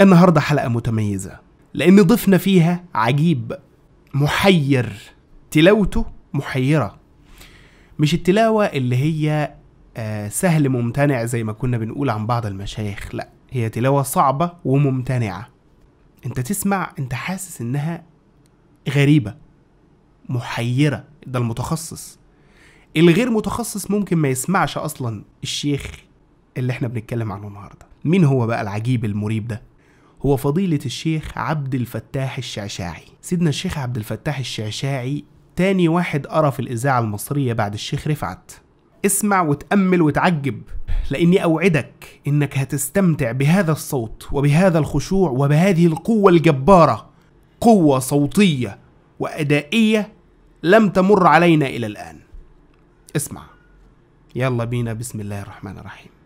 النهاردة حلقة متميزة لأن ضيفنا فيها عجيب محير تلاوته محيرة مش التلاوة اللي هي آه، سهل ممتنع زي ما كنا بنقول عن بعض المشايخ لا هي تلاوة صعبة وممتنعة انت تسمع انت حاسس انها غريبة محيرة ده المتخصص الغير متخصص ممكن ما يسمعش اصلا الشيخ اللي احنا بنتكلم عنه النهارده مين هو بقى العجيب المريب ده هو فضيلة الشيخ عبد الفتاح الشعشاعي سيدنا الشيخ عبد الفتاح الشعشاعي تاني واحد أرى في الإذاعة المصرية بعد الشيخ رفعت اسمع وتأمل وتعجب لأني أوعدك إنك هتستمتع بهذا الصوت وبهذا الخشوع وبهذه القوة الجبارة قوة صوتية وأدائية لم تمر علينا إلى الآن اسمع يلا بينا بسم الله الرحمن الرحيم